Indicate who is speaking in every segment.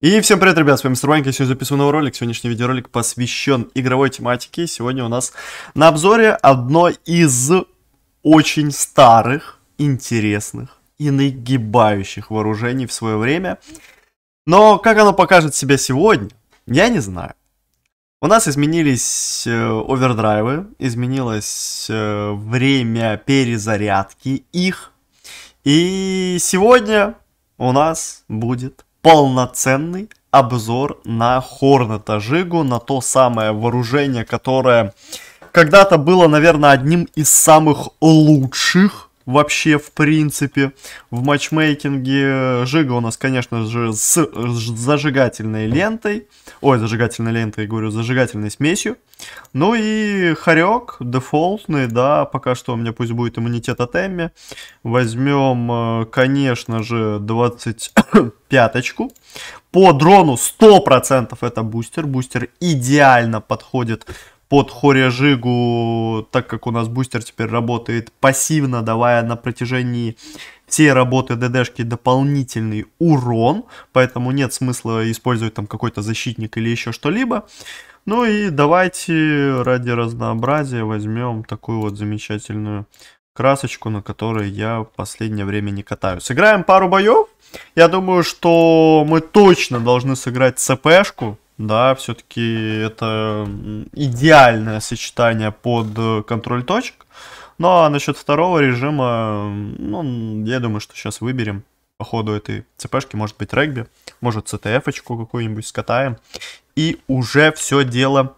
Speaker 1: И всем привет, ребят, с вами Мистер Ванька, сегодня записываю новый ролик. Сегодняшний видеоролик посвящен игровой тематике. Сегодня у нас на обзоре одно из очень старых, интересных и нагибающих вооружений в свое время. Но как оно покажет себя сегодня, я не знаю. У нас изменились э, овердрайвы, изменилось э, время перезарядки их. И сегодня у нас будет полноценный обзор на Хорната Жигу, на то самое вооружение, которое когда-то было, наверное, одним из самых лучших вообще в принципе. В матчмейкинге Жига у нас, конечно же, с зажигательной лентой. Ой, зажигательной лентой, говорю, зажигательной смесью. Ну и Харек, дефолтный, да, пока что у меня пусть будет иммунитет от Эмми. Возьмем, э, конечно же, 25-очку. По дрону 100% это бустер. Бустер идеально подходит под Хоря-Жигу, так как у нас бустер теперь работает пассивно, давая на протяжении всей работы ДДшки дополнительный урон, поэтому нет смысла использовать там какой-то защитник или еще что-либо. Ну и давайте ради разнообразия возьмем такую вот замечательную красочку, на которой я в последнее время не катаюсь. Сыграем пару боев. Я думаю, что мы точно должны сыграть ЦПшку, да, все-таки это идеальное сочетание под э, контроль точек. Ну а насчет второго режима, ну, я думаю, что сейчас выберем по ходу этой цпшки, может быть, регби, может, ЦТФ-очку какую-нибудь скатаем. И уже все дело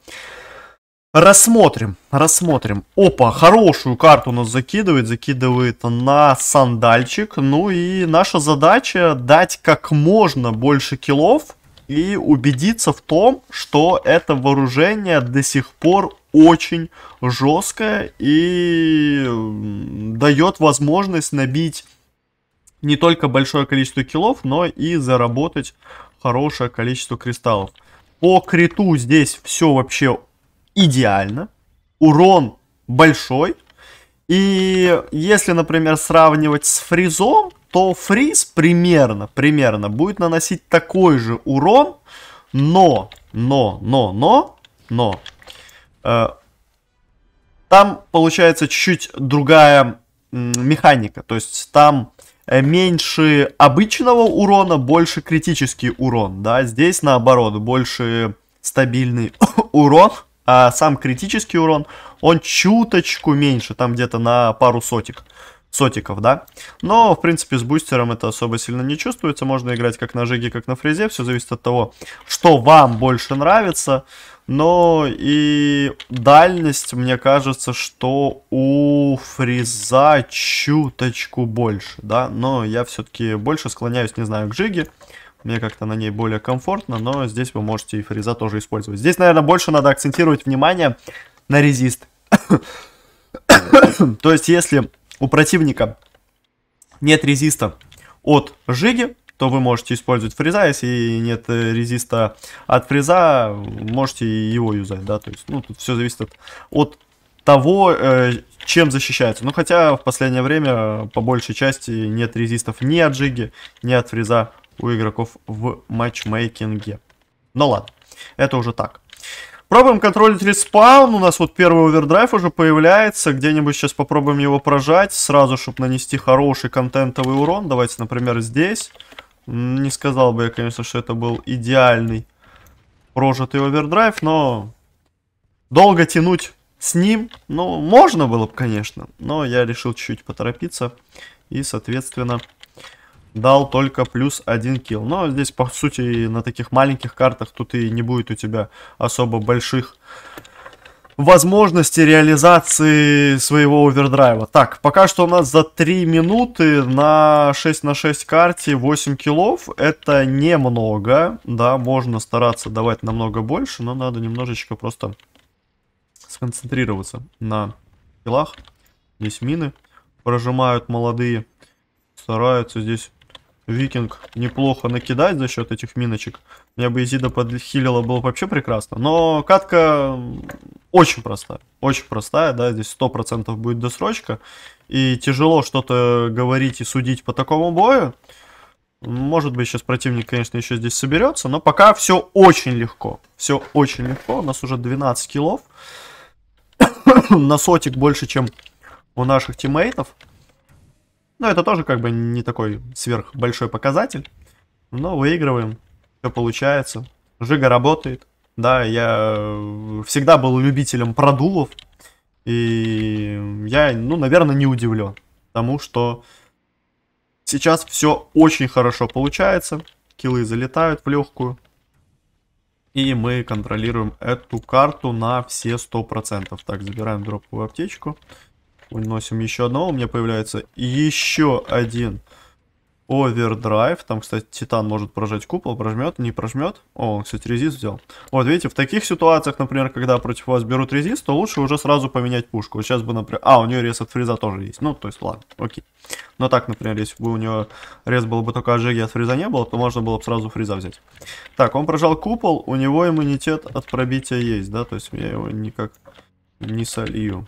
Speaker 1: рассмотрим, рассмотрим. Опа, хорошую карту нас закидывает, закидывает на сандальчик. Ну и наша задача дать как можно больше килов и убедиться в том, что это вооружение до сих пор очень жесткое и дает возможность набить не только большое количество киллов, но и заработать хорошее количество кристаллов. По криту здесь все вообще идеально. Урон большой. И если, например, сравнивать с фризом, то фриз примерно, примерно будет наносить такой же урон, но, но, но, но, но, э, там получается чуть-чуть другая механика, то есть там э, меньше обычного урона, больше критический урон, да, здесь наоборот, больше стабильный урон, а сам критический урон, он чуточку меньше, там где-то на пару сотик сотиков, да. Но, в принципе, с бустером это особо сильно не чувствуется. Можно играть как на жиге, как на фрезе. Все зависит от того, что вам больше нравится. Но и дальность, мне кажется, что у фреза чуточку больше, да. Но я все-таки больше склоняюсь, не знаю, к жиге. Мне как-то на ней более комфортно, но здесь вы можете и фреза тоже использовать. Здесь, наверное, больше надо акцентировать внимание на резист. То есть, если у противника нет резиста от жиги, то вы можете использовать фреза, если нет э, резиста от фреза, можете его юзать, да, то есть, ну, тут все зависит от, от того, э, чем защищается. Ну, хотя в последнее время, по большей части, нет резистов ни от жиги, ни от фреза у игроков в матчмейкинге. Ну ладно, это уже так. Пробуем контролить респаун. У нас вот первый овердрайв уже появляется. Где-нибудь сейчас попробуем его прожать. Сразу, чтобы нанести хороший контентовый урон. Давайте, например, здесь. Не сказал бы я, конечно, что это был идеальный прожитый овердрайв, но долго тянуть с ним, ну, можно было бы, конечно, но я решил чуть-чуть поторопиться и, соответственно, дал только плюс один килл. Но здесь, по сути, на таких маленьких картах тут и не будет у тебя особо больших возможности реализации своего овердрайва. Так, пока что у нас за 3 минуты на 6 на 6 карте 8 килов. Это немного, да, можно стараться давать намного больше, но надо немножечко просто сконцентрироваться на килах. Здесь мины прожимают молодые, стараются здесь Викинг неплохо накидать за счет этих миночек. Меня бы Изида подхилила, было бы вообще прекрасно. Но катка очень простая. Очень простая, да, здесь 100% будет досрочка. И тяжело что-то говорить и судить по такому бою. Может быть, сейчас противник, конечно, еще здесь соберется, но пока все очень легко. Все очень легко. У нас уже 12 киллов. На сотик больше, чем у наших тиммейтов. Но ну, это тоже как бы не такой сверх большой показатель. Но выигрываем, все получается. Жига работает. Да, я э, всегда был любителем продулов. И я, ну, наверное, не удивлен тому, что сейчас все очень хорошо получается. Килы залетают в легкую. И мы контролируем эту карту на все 100%. Так, забираем дроповую аптечку. Уносим еще одного. У меня появляется еще один овердрайв. Там, кстати, Титан может прожать купол. Прожмет, не прожмет. О, он, кстати, резист взял. Вот, видите, в таких ситуациях, например, когда против вас берут резист, то лучше уже сразу поменять пушку. Вот сейчас бы, например... А, у нее рез от фреза тоже есть. Ну, то есть, ладно, окей. Но так, например, если бы у нее рез был бы только от жиги, а от фреза не было, то можно было бы сразу фреза взять. Так, он прожал купол, у него иммунитет от пробития есть, да? То есть я его никак не солью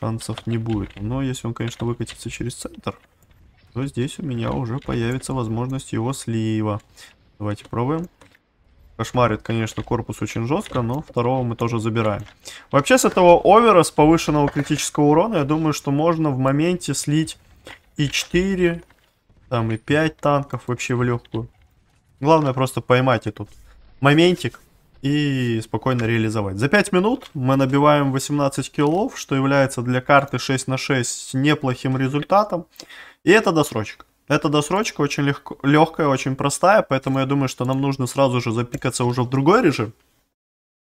Speaker 1: шансов не будет. Но если он, конечно, выкатится через центр, то здесь у меня уже появится возможность его слива. Давайте пробуем. Кошмарит, конечно, корпус очень жестко, но второго мы тоже забираем. Вообще с этого овера, с повышенного критического урона, я думаю, что можно в моменте слить и 4, там и 5 танков вообще в легкую. Главное просто поймать этот моментик и спокойно реализовать. За 5 минут мы набиваем 18 киллов, что является для карты 6 на 6 неплохим результатом. И это досрочка. Эта досрочка очень легко, легкая, очень простая, поэтому я думаю, что нам нужно сразу же запикаться уже в другой режим.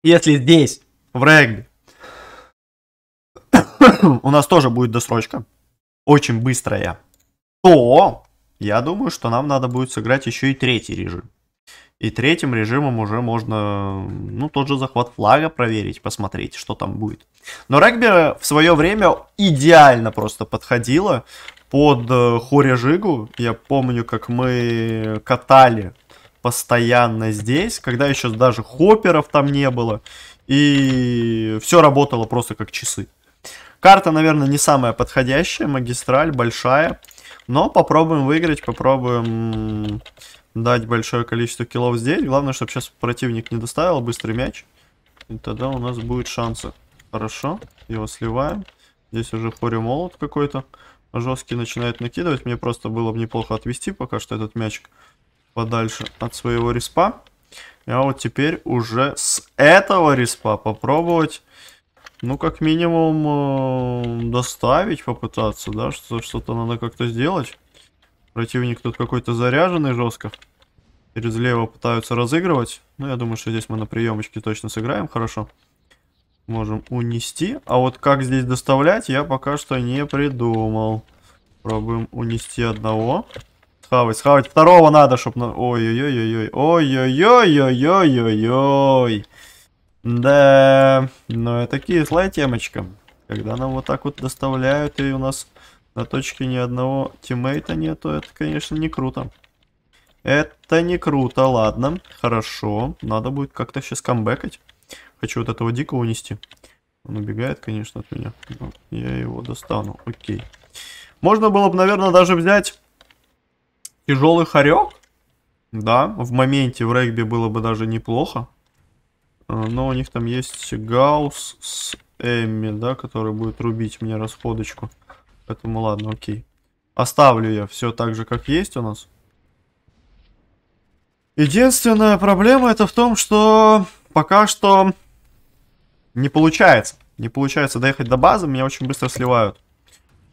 Speaker 1: Если здесь, в регби, у нас тоже будет досрочка, очень быстрая, то я думаю, что нам надо будет сыграть еще и третий режим. И третьим режимом уже можно, ну, тот же захват флага проверить, посмотреть, что там будет. Но регби в свое время идеально просто подходило под э, Хоря Жигу. Я помню, как мы катали постоянно здесь, когда еще даже хопперов там не было. И все работало просто как часы. Карта, наверное, не самая подходящая, магистраль большая. Но попробуем выиграть, попробуем дать большое количество киллов здесь. Главное, чтобы сейчас противник не доставил быстрый мяч. И тогда у нас будет шансы. Хорошо, его сливаем. Здесь уже Хори Молот какой-то жесткий начинает накидывать. Мне просто было бы неплохо отвести пока что этот мячик подальше от своего респа. А вот теперь уже с этого респа попробовать, ну, как минимум, э, доставить, попытаться, да, что что-то надо как-то сделать. Противник тут какой-то заряженный жестко. Через лево пытаются разыгрывать. Но ну, я думаю, что здесь мы на приемочке точно сыграем хорошо. Можем унести. А вот как здесь доставлять, я пока что не придумал. Пробуем унести одного. Схавать, схавать. Второго надо, чтобы... На... Ой-ой-ой-ой-ой. Ой-ой-ой-ой-ой-ой-ой. Да, но ну, это кислая темочка. Когда нам вот так вот доставляют, и у нас на точке ни одного тиммейта нету. Это, конечно, не круто. Это не круто, ладно. Хорошо. Надо будет как-то сейчас камбэкать. Хочу вот этого дико унести. Он убегает, конечно, от меня. Но я его достану. Окей. Можно было бы, наверное, даже взять тяжелый хорек. Да, в моменте в регби было бы даже неплохо. А, но у них там есть Гаус с Эмми, да, который будет рубить мне расходочку. Поэтому ладно, окей. Оставлю я все так же, как есть у нас. Единственная проблема это в том, что пока что не получается. Не получается доехать до базы, меня очень быстро сливают.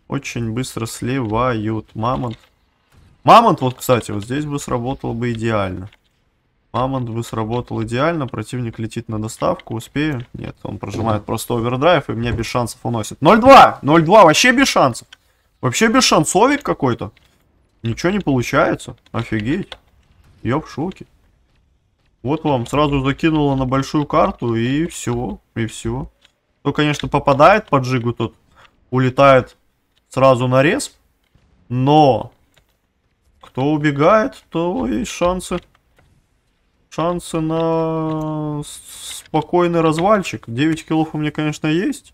Speaker 1: Очень быстро сливают мамонт. Мамонт, вот, кстати, вот здесь бы сработал бы идеально. Мамонт бы сработал идеально, противник летит на доставку, успею. Нет, он прожимает просто овердрайв и мне без шансов уносит. 0-2! 0-2, вообще без шансов! Вообще без шансовик какой-то. Ничего не получается, офигеть. Ёб шоки. Вот вам, сразу закинула на большую карту и все, и все. То, конечно, попадает по джигу, тот улетает сразу на рез, но кто убегает, то и шансы шансы на спокойный развальчик. 9 киллов у меня, конечно, есть,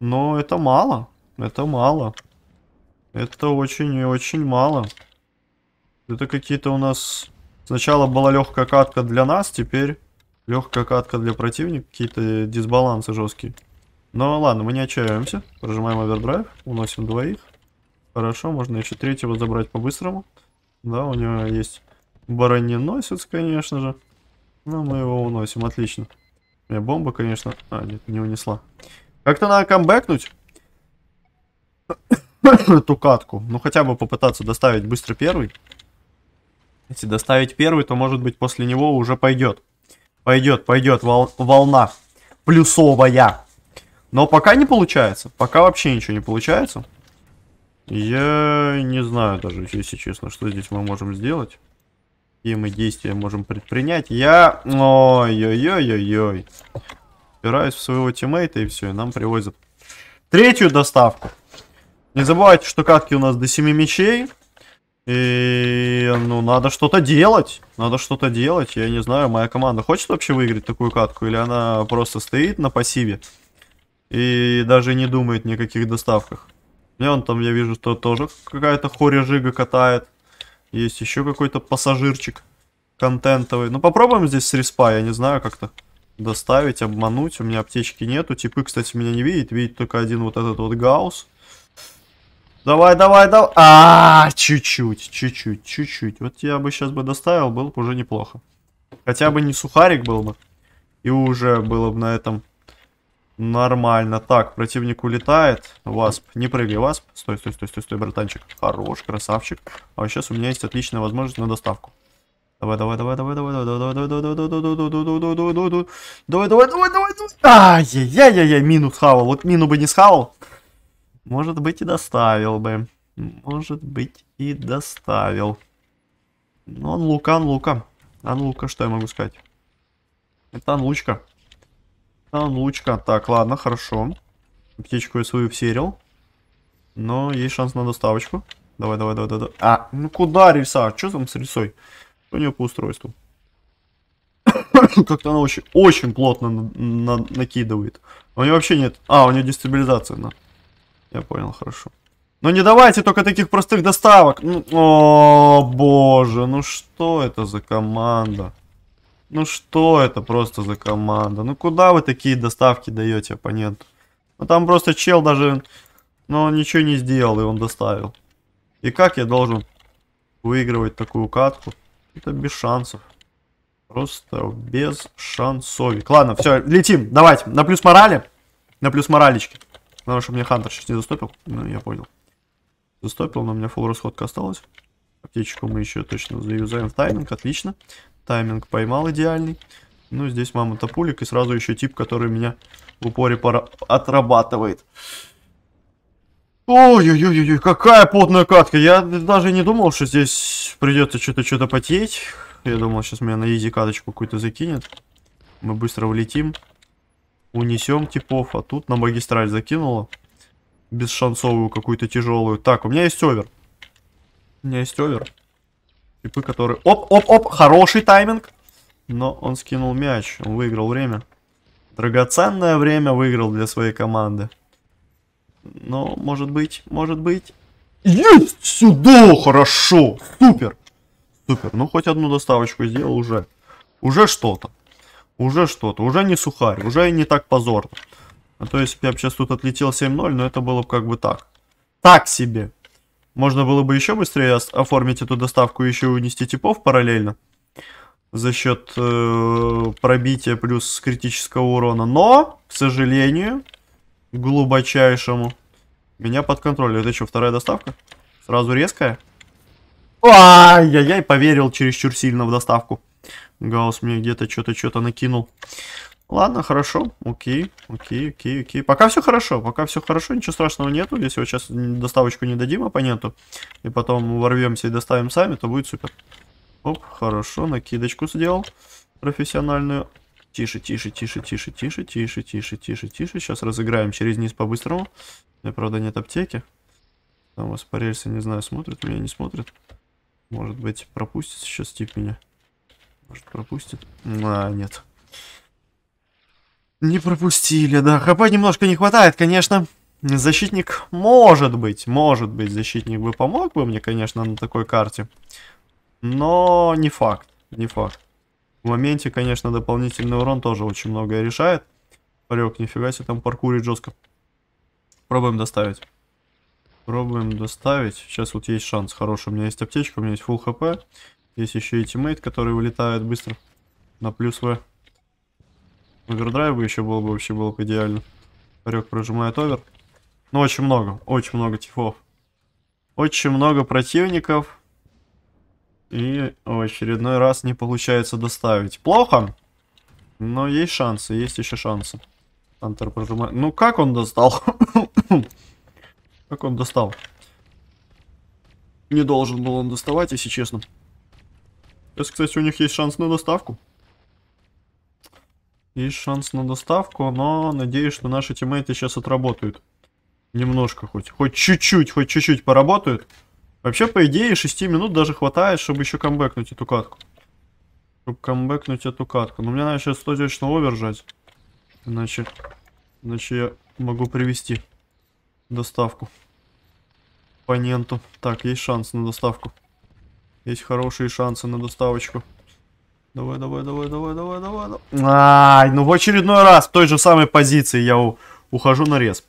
Speaker 1: но это мало. Это мало. Это очень и очень мало. Это какие-то у нас... Сначала была легкая катка для нас, теперь легкая катка для противника. Какие-то дисбалансы жесткие. Но ладно, мы не отчаиваемся. Прожимаем овердрайв, уносим двоих. Хорошо, можно еще третьего забрать по-быстрому. Да, у него есть Бароненосец, конечно же. Но ну, мы его уносим, отлично. Меня бомба, конечно... А, нет, не унесла. Как-то надо камбэкнуть. эту катку. Ну, хотя бы попытаться доставить быстро первый. Если доставить первый, то, может быть, после него уже пойдет. Пойдет, пойдет вол волна. Плюсовая. Но пока не получается. Пока вообще ничего не получается. Я не знаю даже, если честно, что здесь мы можем сделать. Какие мы действия можем предпринять? Я... Ой-ой-ой-ой-ой. Опираюсь в своего тиммейта и все. И нам привозят третью доставку. Не забывайте, что катки у нас до 7 мечей. И, ну, надо что-то делать. Надо что-то делать. Я не знаю, моя команда хочет вообще выиграть такую катку? Или она просто стоит на пассиве и даже не думает ни о каких доставках? Мне он там, я вижу, что тоже какая-то хоре жига катает. Есть еще какой-то пассажирчик контентовый. Ну, попробуем здесь с респа, я не знаю, как-то доставить, обмануть. У меня аптечки нету. Типы, кстати, меня не видит. Видит только один вот этот вот гаус. Давай, давай, давай. А, чуть-чуть, чуть-чуть, чуть-чуть. Вот я бы сейчас бы доставил, было бы уже неплохо. Хотя бы не сухарик был бы. И уже было бы на этом Нормально. Так, противник улетает. Васп. Не прыгай, Васп. Стой, стой, стой, стой, стой, братанчик. Хорош, красавчик. А сейчас у меня есть отличная возможность на доставку. Давай, давай, давай, давай, давай, давай, давай, давай, давай, давай, давай, давай, давай, давай, давай, давай. Ай-яй-яй-яй-яй, мину схавал. Вот мину бы не схавал. Может быть и доставил бы. Может быть и доставил. Ну, он лукан, лука. Ан лука, что я могу сказать? Это ан лучка. А, лучка. Так, ладно, хорошо. Аптечку я свою всерил. Но есть шанс на доставочку. Давай, давай, давай, давай. А, ну куда Риса? Что там с Рисой? у нее по устройству? Как-то она очень, очень плотно на, на, накидывает. А у нее вообще нет... А, у нее дестабилизация, да. Я понял, хорошо. Но ну не давайте только таких простых доставок. о, боже, ну что это за команда? Ну что это просто за команда? Ну куда вы такие доставки даете оппоненту? Ну там просто чел даже... Но ну, он ничего не сделал, и он доставил. И как я должен выигрывать такую катку? Это без шансов. Просто без шансовик. Ладно, все, летим. Давайте. На плюс морали. На плюс моралечки. Потому что мне Хантер сейчас не застопил. Ну, я понял. Застопил, но у меня фул расходка осталась. Аптечку мы еще точно заюзаем в тайминг. Отлично. Тайминг поймал идеальный. Ну, здесь мама топулик и сразу еще тип, который меня в упоре пора... отрабатывает. Ой-ой-ой, какая потная катка. Я даже не думал, что здесь придется что-то что-то потеть. Я думал, сейчас меня на изи каточку какую-то закинет. Мы быстро влетим. Унесем типов. А тут на магистраль закинула. Бесшансовую какую-то тяжелую. Так, у меня есть овер. У меня есть овер. Типы, которые... Оп-оп-оп, хороший тайминг. Но он скинул мяч, он выиграл время. Драгоценное время выиграл для своей команды. Но, может быть, может быть... Есть! Сюда! Хорошо! Супер! Супер, ну хоть одну доставочку сделал уже. Уже что-то. Уже что-то. Уже не сухарь, уже не так позорно. А то если бы я сейчас тут отлетел 7-0, но это было бы как бы так. Так себе. Можно было бы еще быстрее оформить эту доставку и еще унести типов параллельно за счет э, пробития плюс критического урона. Но, к сожалению, глубочайшему, меня под контроль. Это что, вторая доставка? Сразу резкая? Ай-яй-яй, поверил чересчур сильно в доставку. Гаус мне где-то что-то что-то накинул. Ладно, хорошо. Окей, окей, окей, окей. Пока все хорошо, пока все хорошо, ничего страшного нету. Если вот сейчас доставочку не дадим оппоненту, а и потом ворвемся и доставим сами, то будет супер. Оп, хорошо, накидочку сделал профессиональную. Тише, тише, тише, тише, тише, тише, тише, тише, тише. Сейчас разыграем через низ по-быстрому. У меня, правда, нет аптеки. Там вас по рельсы, не знаю, смотрит, меня не смотрит. Может быть, пропустит сейчас тип меня. Может, пропустит. А, нет. Не пропустили, да. ХП немножко не хватает, конечно. Защитник, может быть, может быть, защитник бы помог бы мне, конечно, на такой карте. Но не факт, не факт. В моменте, конечно, дополнительный урон тоже очень многое решает. Парек, нифига себе, там паркурит жестко. Пробуем доставить. Пробуем доставить. Сейчас вот есть шанс хороший. У меня есть аптечка, у меня есть full хп. есть еще и тиммейт, который вылетает быстро. На плюс В. Овердрайв бы еще было бы вообще было бы идеально. Парек прожимает овер. Ну, очень много, очень много тифов. Очень много противников. И в очередной раз не получается доставить. Плохо, но есть шансы, есть еще шансы. Антер прожимает. Ну, как он достал? как он достал? Не должен был он доставать, если честно. Сейчас, кстати, у них есть шанс на доставку. Есть шанс на доставку, но надеюсь, что наши тиммейты сейчас отработают. Немножко хоть. Хоть чуть-чуть, хоть чуть-чуть поработают. Вообще, по идее, 6 минут даже хватает, чтобы еще камбэкнуть эту катку. Чтобы камбэкнуть эту катку. Но ну, мне надо сейчас точно овержать. Иначе, иначе я могу привести доставку оппоненту. Так, есть шанс на доставку. Есть хорошие шансы на доставочку. Давай, давай, давай, давай, давай, давай. давай. Ай, ну в очередной раз в той же самой позиции я у, ухожу на респ.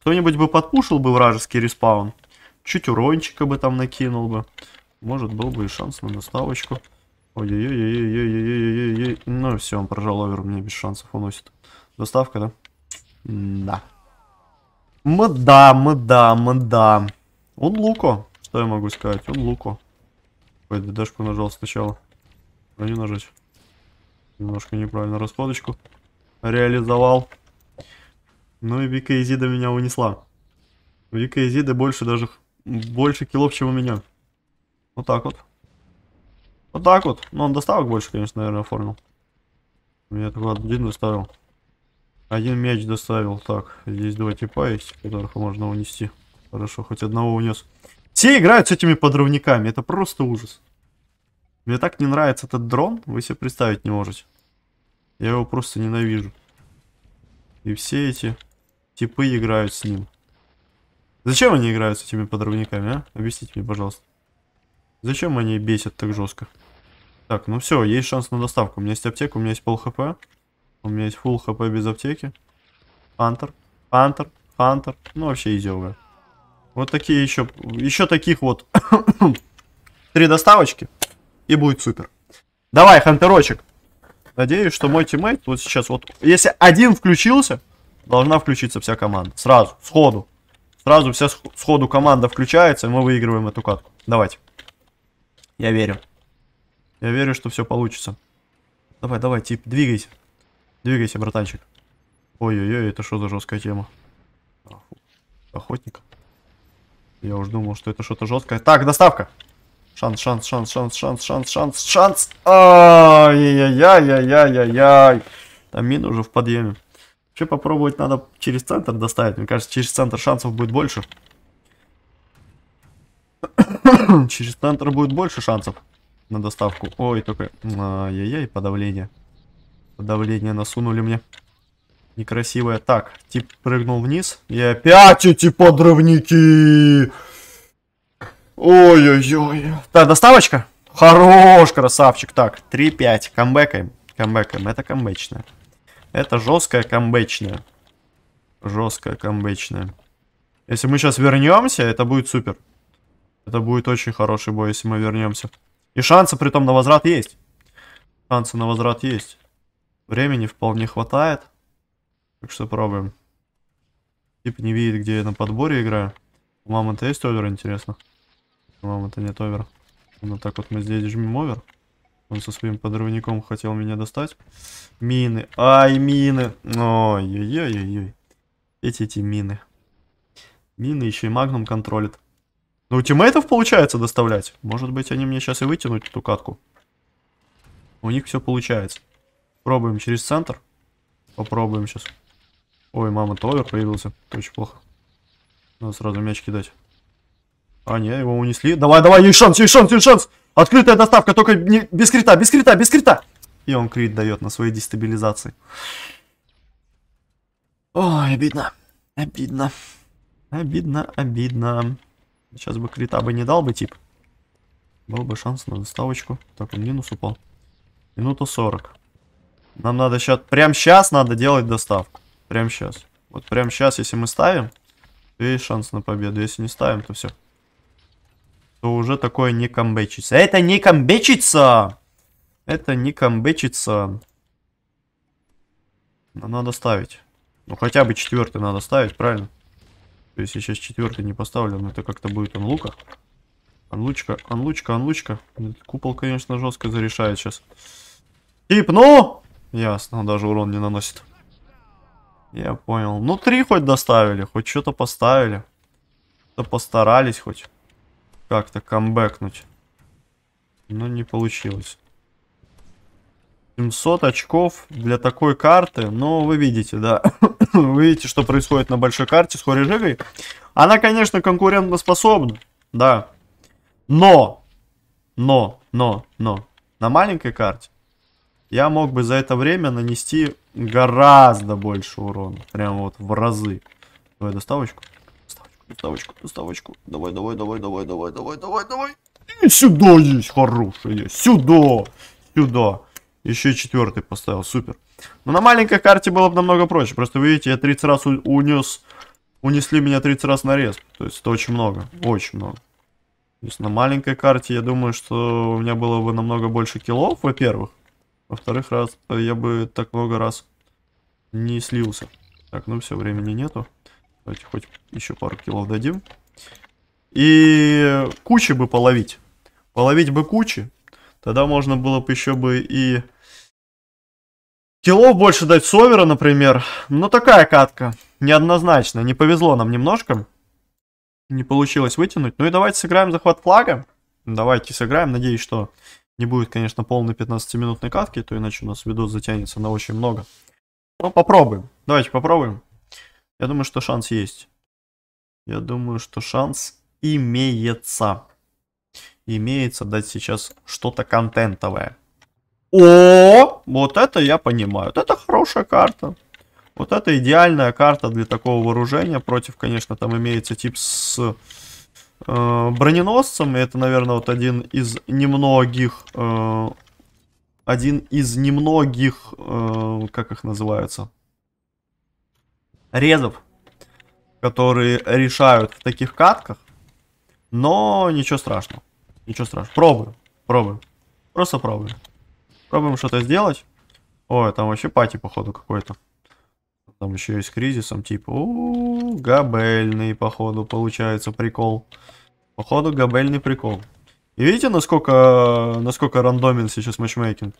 Speaker 1: Кто-нибудь бы подпушил бы вражеский респаун. Чуть урончика бы там накинул бы. Может, был бы и шанс на наставочку. Ой-ой-ой-ой-ой-ой-ой-ой. ой, Ну все, он прожал овер, меня без шансов уносит. Доставка, да? Да. Мда, мда, мда. Он луко. Что я могу сказать? Он луко. Ой, дашку нажал сначала броню нажать. Немножко неправильно раскладочку реализовал. Ну и Вика Изида меня унесла. Вика Изида больше даже, больше килов, чем у меня. Вот так вот. Вот так вот. Но ну, он доставок больше, конечно, наверное, оформил. Я только один доставил. Один мяч доставил. Так, здесь два типа есть, которых можно унести. Хорошо, хоть одного унес. Все играют с этими подрывниками. Это просто ужас. Мне так не нравится этот дрон, вы себе представить не можете. Я его просто ненавижу. И все эти типы играют с ним. Зачем они играют с этими подрывниками, а? Объясните мне, пожалуйста. Зачем они бесят так жестко? Так, ну все, есть шанс на доставку. У меня есть аптека, у меня есть пол хп. У меня есть full хп без аптеки. Пантер, пантер, пантер. Ну вообще изёвая. Вот такие еще, еще таких вот три доставочки и будет супер. Давай, хантерочек. Надеюсь, что мой тиммейт вот сейчас вот... Если один включился, должна включиться вся команда. Сразу, сходу. Сразу вся сходу команда включается, и мы выигрываем эту катку. Давайте. Я верю. Я верю, что все получится. Давай, давай, тип, двигайся. Двигайся, братанчик. Ой-ой-ой, это что за жесткая тема? Охотник. Я уже думал, что это что-то жесткое. Так, доставка. Шанс, шанс, шанс, шанс, шанс, шанс, шанс, шанс. Ай-яй-яй-яй-яй-яй-яй. Там мин уже в подъеме. Вообще попробовать надо через центр доставить. Мне кажется, через центр шансов будет больше. через центр будет больше шансов на доставку. Ой, только... Ай-яй-яй, подавление. Подавление насунули мне. Некрасивое. Так, тип прыгнул вниз. И опять эти подрывники! Ой-ой-ой. Так, доставочка? Хорош, красавчик. Так, 3-5. Камбэкаем. Камбэкаем. Это камбэчная. Это жесткая камбэчная. Жесткая камбэчная. Если мы сейчас вернемся, это будет супер. Это будет очень хороший бой, если мы вернемся. И шансы при том на возврат есть. Шансы на возврат есть. Времени вполне хватает. Так что пробуем. Тип не видит, где я на подборе играю. Мама, это есть овер, интересно? Вам это нет овер. Вот ну, так вот мы здесь жмем овер. Он со своим подрывником хотел меня достать. Мины. Ай, мины. Ой-ой-ой-ой. Эти эти мины. Мины еще и магнум контролит. Ну, тиммейтов получается доставлять. Может быть, они мне сейчас и вытянут эту катку. У них все получается. Пробуем через центр. Попробуем сейчас. Ой, мама, товер появился. Это очень плохо. Надо сразу мяч кидать. А, нет, его унесли. Давай, давай, есть шанс, есть шанс, есть шанс. Открытая доставка, только не... без крита, без крита, без крита. И он крит дает на своей дестабилизации. Ой, обидно. Обидно. Обидно, обидно. Сейчас бы крита бы не дал бы, тип. Был бы шанс на доставочку. Так, он минус упал. Минута 40. Нам надо сейчас... Прям сейчас надо делать доставку. Прям сейчас. Вот прям сейчас, если мы ставим, то есть шанс на победу. Если не ставим, то все то уже такое не камбэчится. Это не камбэчится! Это не камбэчится. Но надо ставить. Ну хотя бы четвертый надо ставить, правильно? То есть я сейчас четвертый не поставлю, но это как-то будет анлука. Анлучка, анлучка, анлучка. купол, конечно, жестко зарешает сейчас. Тип, ну! Ясно, даже урон не наносит. Я понял. Ну, три хоть доставили, хоть что-то поставили. То постарались хоть как-то камбэкнуть. Но не получилось. 700 очков для такой карты. но вы видите, да. вы видите, что происходит на большой карте с Хорижигой. Она, конечно, конкурентоспособна. Да. Но. Но, но, но. На маленькой карте я мог бы за это время нанести гораздо больше урона. прямо вот в разы. Давай доставочку. Приставочку, приставочку. Давай, давай, давай, давай, давай, давай, давай, давай. И сюда есть хорошие. Сюда. Сюда. Еще четвертый поставил. Супер. Но на маленькой карте было бы намного проще. Просто вы видите, я 30 раз унес. Унесли меня 30 раз нарез. То есть это очень много. Очень много. То есть на маленькой карте я думаю, что у меня было бы намного больше киллов, во-первых. Во-вторых, раз я бы так много раз не слился. Так, ну все, времени нету. Давайте хоть еще пару килов дадим. И кучи бы половить. Половить бы кучи. Тогда можно было бы еще бы и килов больше дать совера, например. Но такая катка. Неоднозначно. Не повезло нам немножко. Не получилось вытянуть. Ну и давайте сыграем захват флага. Давайте сыграем. Надеюсь, что не будет, конечно, полной 15-минутной катки, то иначе у нас видос затянется на очень много. Но попробуем. Давайте попробуем. Я думаю, что шанс есть. Я думаю, что шанс имеется. Имеется дать сейчас что-то контентовое. О, вот это я понимаю. Вот это хорошая карта. Вот это идеальная карта для такого вооружения. Против, конечно, там имеется тип с э, броненосцем. И это, наверное, вот один из немногих... Э, один из немногих... Э, как их называются? резов, которые решают в таких катках. Но ничего страшного. Ничего страшного. Пробуем. Пробуем. Просто пробуем. Пробуем что-то сделать. Ой, там вообще пати, походу, какой-то. Там еще и с кризисом, типа. У -у -у, габельный, походу, получается прикол. Походу, габельный прикол. И видите, насколько, насколько рандомен сейчас матчмейкинг?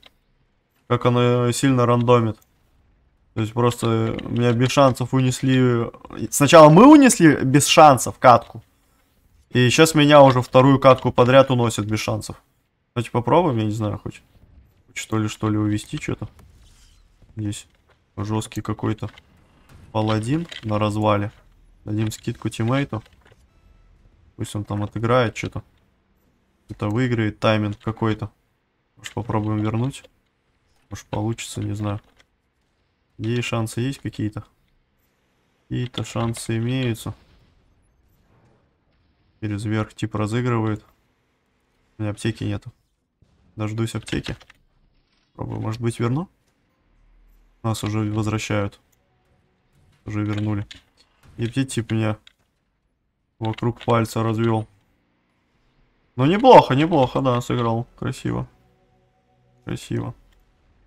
Speaker 1: Как оно сильно рандомит. То есть просто э, меня без шансов унесли. Э, сначала мы унесли без шансов катку. И сейчас меня уже вторую катку подряд уносят без шансов. Давайте ну, типа, попробуем, я не знаю, хоть. Что ли, что ли, увести что-то. Здесь жесткий какой-то паладин на развале. Дадим скидку тиммейту. Пусть он там отыграет что-то. Это выиграет тайминг какой-то. Может попробуем вернуть. Может получится, не знаю. Ей шансы есть какие-то? Какие-то шансы имеются. Через верх тип разыгрывает. У меня аптеки нету. Дождусь аптеки. Попробую, может быть, верну? Нас уже возвращают. Уже вернули. И птиц меня вокруг пальца развел. Но ну, неплохо, неплохо, да, сыграл. Красиво. Красиво.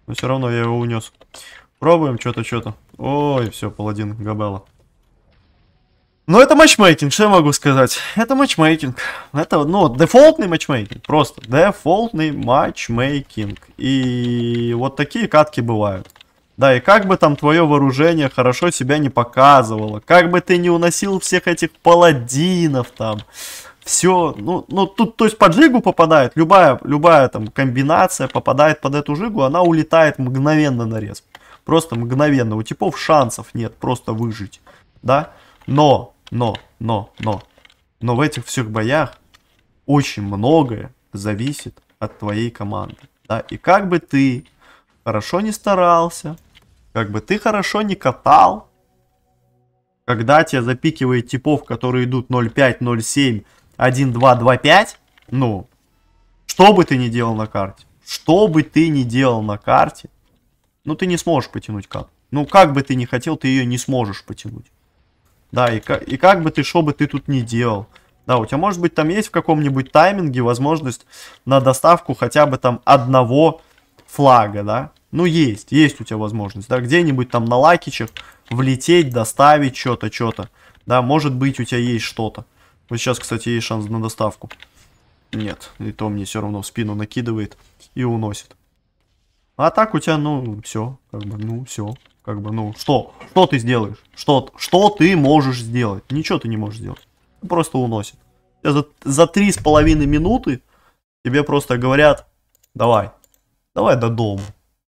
Speaker 1: Но все равно я его унес. Пробуем что-то, что-то. Ой, все, паладин, габела. Ну, это матчмейкинг, что я могу сказать? Это матчмейкинг. Это, ну, дефолтный матчмейкинг. Просто дефолтный матчмейкинг. И вот такие катки бывают. Да, и как бы там твое вооружение хорошо себя не показывало, как бы ты не уносил всех этих паладинов там, все, ну, ну тут, то есть под жигу попадает, любая, любая там комбинация попадает под эту жигу, она улетает мгновенно на респ. Просто мгновенно. У типов шансов нет просто выжить. Да? Но, но, но, но. Но в этих всех боях очень многое зависит от твоей команды. Да? И как бы ты хорошо не старался, как бы ты хорошо не катал, когда тебя запикивает типов, которые идут 0.5, 0.7, 1, 2, 2, ну, что бы ты ни делал на карте, что бы ты ни делал на карте, ну, ты не сможешь потянуть кап. Ну, как бы ты ни хотел, ты ее не сможешь потянуть. Да, и как, и как бы ты, что бы ты тут не делал. Да, у тебя, может быть, там есть в каком-нибудь тайминге возможность на доставку хотя бы там одного флага, да? Ну, есть, есть у тебя возможность, да, где-нибудь там на лакичах влететь, доставить что-то, что-то. Да, может быть, у тебя есть что-то. Вот сейчас, кстати, есть шанс на доставку. Нет, и то мне все равно в спину накидывает и уносит. А так у тебя, ну, все, как бы, ну, все, как бы, ну, что? Что ты сделаешь? Что, что ты можешь сделать? Ничего ты не можешь сделать. Просто уносит. За, три с половиной минуты тебе просто говорят, давай, давай до дома,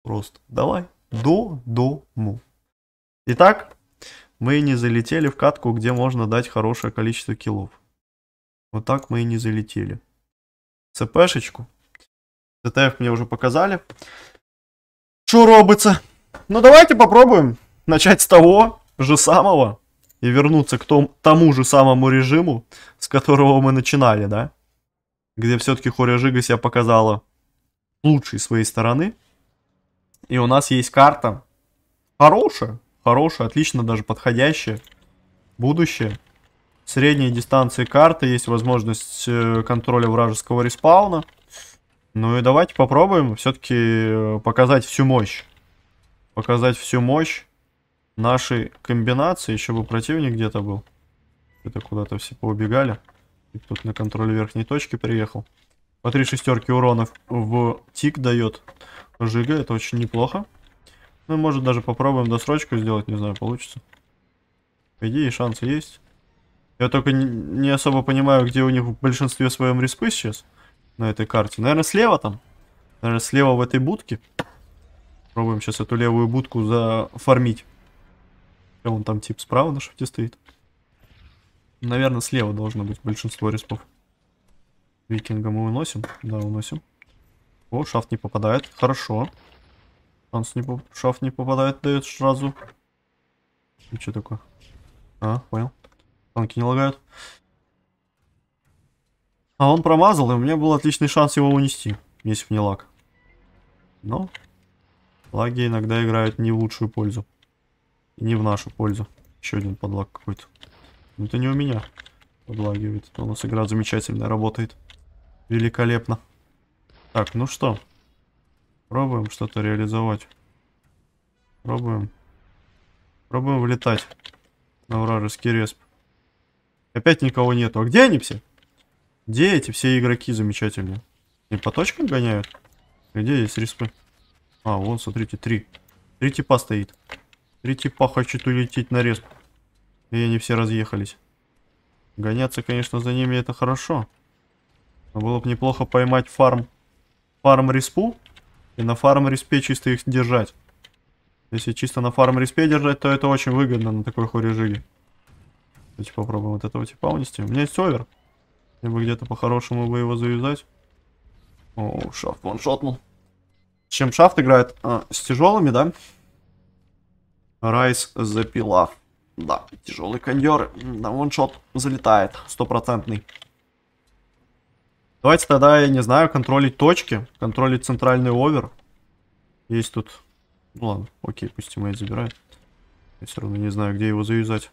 Speaker 1: Просто, давай до дому. Итак, мы не залетели в катку, где можно дать хорошее количество киллов. Вот так мы и не залетели. ЦПшечку. ТТФ мне уже показали. Что робится? Ну давайте попробуем начать с того же самого и вернуться к том, тому же самому режиму, с которого мы начинали, да? Где все-таки Хоряжига себя показала лучшей своей стороны. И у нас есть карта хорошая, хорошая, отлично даже подходящая, будущее. Средние дистанции карты, есть возможность э, контроля вражеского респауна. Ну и давайте попробуем все-таки э, показать всю мощь. Показать всю мощь нашей комбинации. Еще бы противник где-то был. Это куда-то все поубегали. И тут на контроль верхней точки приехал. По три шестерки уронов в тик дает Жига. Это очень неплохо. Ну, может, даже попробуем досрочку сделать. Не знаю, получится. По идее, шансы есть. Я только не особо понимаю, где у них в большинстве своем респы сейчас на этой карте. Наверное, слева там. Наверное, слева в этой будке. Пробуем сейчас эту левую будку зафармить. Вон там тип справа на шифте стоит. Наверное, слева должно быть большинство респов. Викинга мы уносим. Да, уносим. О, шафт не попадает. Хорошо. Шанс не по... Шафт не попадает, дает сразу. И что такое? А, понял. Танки не лагают. А он промазал, и у меня был отличный шанс его унести, если бы не лаг. Но лаги иногда играют не в лучшую пользу. И не в нашу пользу. Еще один подлаг какой-то. Но ну, это не у меня подлагивает. У нас игра замечательно работает. Великолепно. Так, ну что. Пробуем что-то реализовать. Пробуем. Пробуем влетать на вражеский респ. Опять никого нету. А где они все? Где эти все игроки замечательные? И по точкам гоняют? Где здесь респы? А, вон, смотрите, три. Три типа стоит. Три типа хочет улететь на респ. И они все разъехались. Гоняться, конечно, за ними это хорошо. Но было бы неплохо поймать фарм. Фарм респу. И на фарм респе чисто их держать. Если чисто на фарм респе держать, то это очень выгодно на такой хоре хорижиге. Давайте попробуем вот этого типа унести. У меня есть овер. Если где-то по-хорошему бы его завязать. О, шафт ваншотнул. шотнул. чем шафт играет? А, с тяжелыми, да? Райс запила. Да, тяжелый кондер. Да, ваншот залетает. Стопроцентный. Давайте тогда, я не знаю, контролить точки. Контролить центральный овер. Есть тут... Ну ладно, окей, пусть и забирает. Я все равно не знаю, где его завязать.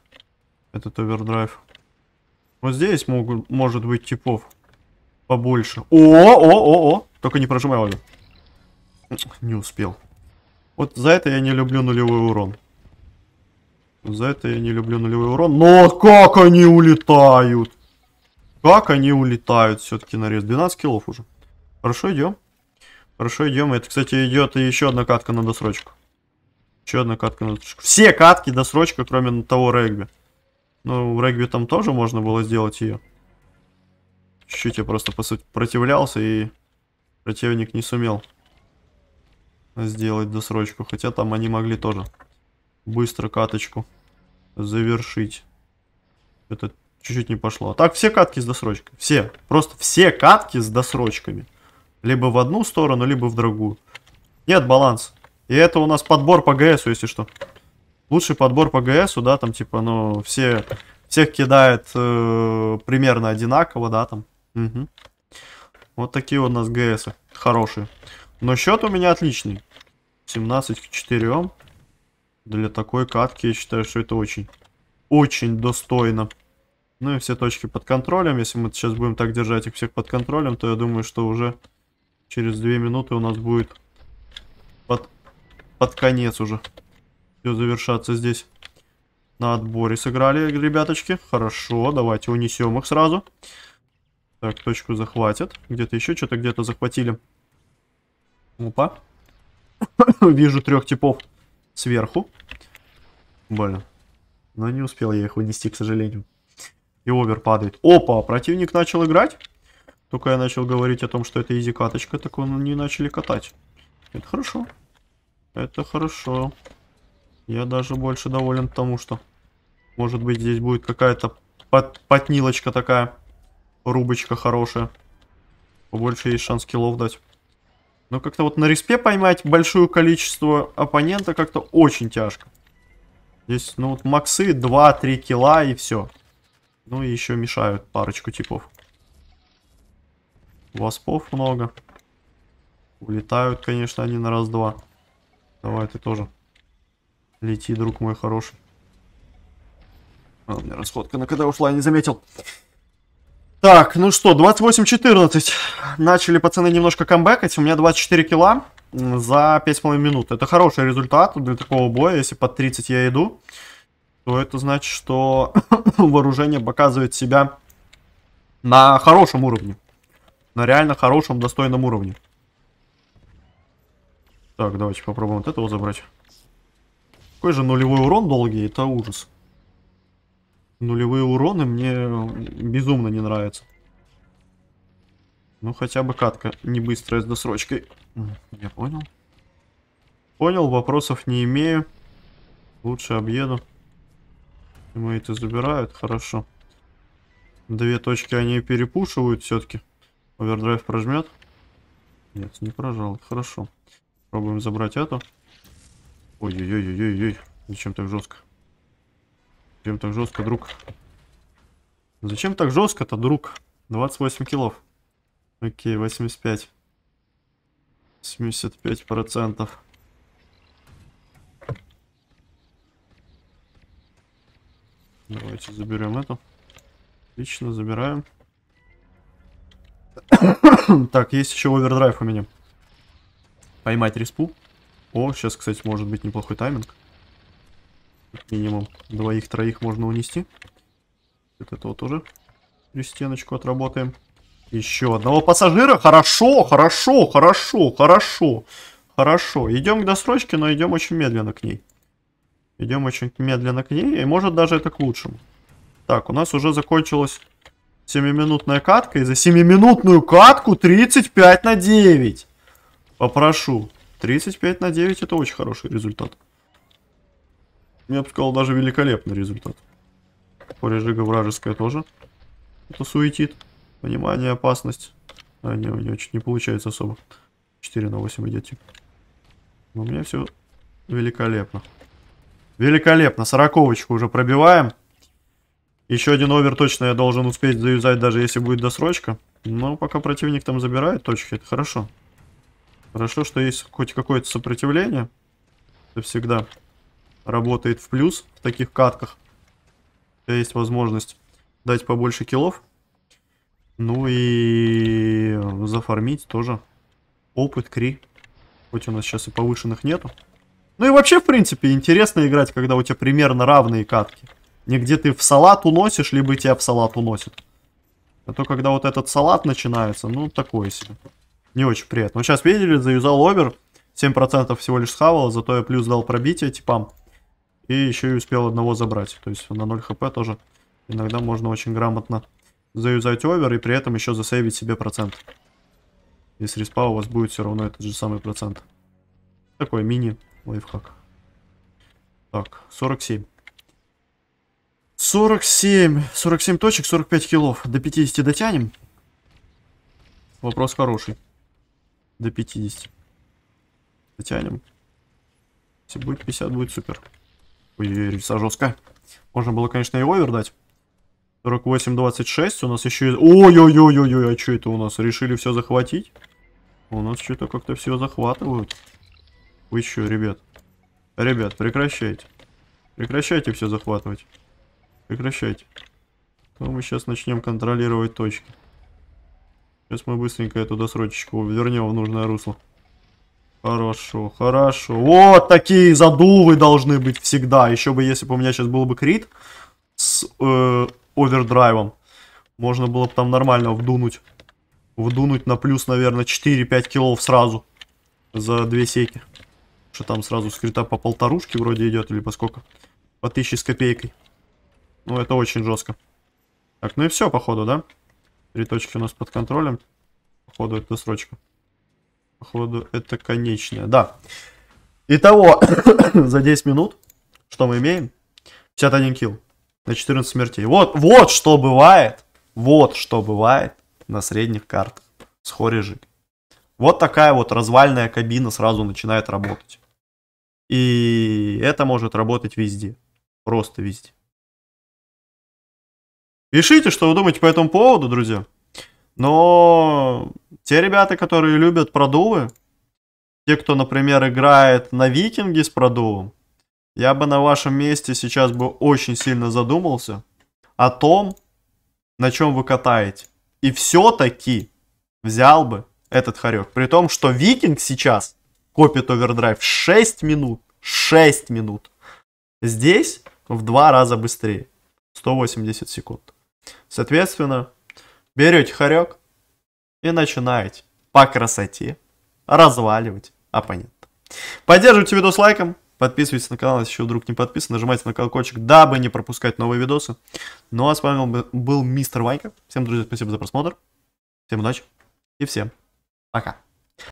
Speaker 1: Этот овердрайв. Вот здесь могут, может быть типов побольше. О, о, о, о, только не прожимай, Оля. Не успел. Вот за это я не люблю нулевой урон. За это я не люблю нулевой урон. Но как они улетают? Как они улетают все-таки нарез? 12 килов уже. Хорошо, идем. Хорошо, идем. Это, кстати, идет и еще одна катка на досрочку. Еще одна катка на досрочку. Все катки досрочка, кроме того регби. Ну, в регби там тоже можно было сделать ее. Чуть-чуть я просто, по противлялся, и противник не сумел сделать досрочку. Хотя там они могли тоже быстро каточку завершить. Это чуть-чуть не пошло. А так все катки с досрочкой. Все. Просто все катки с досрочками. Либо в одну сторону, либо в другую. Нет баланс. И это у нас подбор по ГСу, если что лучший подбор по ГСу, да, там, типа, ну, все, всех кидает э, примерно одинаково, да, там. Угу. Вот такие у нас ГСы хорошие. Но счет у меня отличный. 17 к 4. Для такой катки я считаю, что это очень, очень достойно. Ну и все точки под контролем. Если мы сейчас будем так держать их всех под контролем, то я думаю, что уже через 2 минуты у нас будет под, под конец уже все завершаться здесь. На отборе сыграли, ребяточки. Хорошо, давайте унесем их сразу. Так, точку захватят. Где-то еще что-то где-то захватили. Опа. Вижу трех типов сверху. блин Но не успел я их вынести, к сожалению. И овер падает. Опа, противник начал играть. Только я начал говорить о том, что это изи каточка, так он не начали катать. Это хорошо. Это хорошо. Я даже больше доволен тому, что, может быть, здесь будет какая-то пот потнилочка такая, рубочка хорошая. Побольше есть шанс киллов дать. Но как-то вот на респе поймать большое количество оппонента как-то очень тяжко. Здесь, ну вот максы 2-3 килла и все. Ну и еще мешают парочку типов. Воспов много. Улетают, конечно, они на раз-два. Давай, ты тоже. Лети, друг мой хороший. А, у меня расходка на когда ушла, я не заметил. Так, ну что, 28-14. Начали пацаны немножко камбэкать. У меня 24 килла за 5,5 минут. Это хороший результат для такого боя. Если под 30 я иду, то это значит, что вооружение показывает себя на хорошем уровне. На реально хорошем, достойном уровне. Так, давайте попробуем вот этого забрать. Какой же нулевой урон долгий, это ужас. Нулевые уроны мне безумно не нравятся. Ну, хотя бы катка не быстрая с досрочкой. Я понял. Понял, вопросов не имею. Лучше объеду. Тиммейты забирают, хорошо. Две точки они перепушивают все-таки. Овердрайв прожмет. Нет, не прожал. Хорошо. Пробуем забрать эту. Ой-ой-ой-ой-ой. Зачем так жестко? Зачем так жестко, друг? Зачем так жестко-то, друг? 28 килов. Окей, 85. 75 процентов. Давайте заберем эту. Отлично, забираем. так, есть еще овердрайв у меня. Поймать респу. О, сейчас, кстати, может быть неплохой тайминг. Как минимум двоих-троих можно унести. Вот этого тоже стеночку отработаем. Еще одного пассажира. Хорошо, хорошо, хорошо, хорошо. Хорошо. Идем к досрочке, но идем очень медленно к ней. Идем очень медленно к ней. И может даже это к лучшему. Так, у нас уже закончилась 7-минутная катка. И за 7-минутную катку 35 на 9. Попрошу. 35 на 9 это очень хороший результат. Я бы сказал, даже великолепный результат. Поле жига вражеская тоже. Это суетит. Понимание, опасность. А, не, у него не получается особо. 4 на 8 идете. Но у меня все великолепно. Великолепно. Сороковочку уже пробиваем. Еще один овер точно я должен успеть завязать, даже если будет досрочка. Но пока противник там забирает точки, это хорошо. Хорошо, что есть хоть какое-то сопротивление. Это всегда работает в плюс в таких катках. У тебя есть возможность дать побольше килов. Ну и зафармить тоже опыт, кри. Хоть у нас сейчас и повышенных нету. Ну и вообще, в принципе, интересно играть, когда у тебя примерно равные катки. Не где ты в салат уносишь, либо тебя в салат уносят. А то когда вот этот салат начинается, ну такое себе не очень приятно. Вот сейчас видели, заюзал овер, 7% всего лишь схавало, зато я плюс дал пробитие типам. И еще и успел одного забрать. То есть на 0 хп тоже иногда можно очень грамотно заюзать овер и при этом еще засейвить себе процент. Если с респа у вас будет все равно этот же самый процент. Такой мини лайфхак. Так, 47. 47. 47 точек, 45 килов. До 50 дотянем? Вопрос хороший до 50. Дотянем. Если будет 50, будет супер. Ой, веса жестко. Можно было, конечно, и овер дать. 48-26. У нас еще... Ой-ой-ой-ой-ой, а что это у нас? Решили все захватить? У нас что-то как-то все захватывают. Вы что, ребят? Ребят, прекращайте. Прекращайте все захватывать. Прекращайте. Ну, мы сейчас начнем контролировать точки. Сейчас мы быстренько эту досрочечку вернем в нужное русло. Хорошо, хорошо. Вот такие задувы должны быть всегда. Еще бы, если бы у меня сейчас был бы крит с э, овердрайвом, можно было бы там нормально вдунуть. Вдунуть на плюс, наверное, 4-5 килов сразу за две секи. Что там сразу с по полторушке вроде идет, или по сколько? По тысяче с копейкой. Ну, это очень жестко. Так, ну и все, походу, да? Три точки у нас под контролем. Походу, это срочка. Походу, это конечная. Да. Итого, за 10 минут, что мы имеем? 51 килл на 14 смертей. Вот, вот что бывает. Вот что бывает на средних картах с хорижик. Вот такая вот развальная кабина сразу начинает работать. И это может работать везде. Просто везде. Пишите, что вы думаете по этому поводу, друзья. Но те ребята, которые любят продувы, те, кто, например, играет на викинге с продувом, я бы на вашем месте сейчас бы очень сильно задумался о том, на чем вы катаете. И все-таки взял бы этот хорек. При том, что викинг сейчас копит овердрайв 6 минут. 6 минут. Здесь в два раза быстрее. 180 секунд. Соответственно, берете хорек и начинаете по красоте разваливать оппонента. Поддерживайте видос лайком, подписывайтесь на канал, если еще вдруг не подписан, нажимайте на колокольчик, дабы не пропускать новые видосы. Ну а с вами был мистер Ванька. Всем, друзья, спасибо за просмотр, всем удачи и всем пока.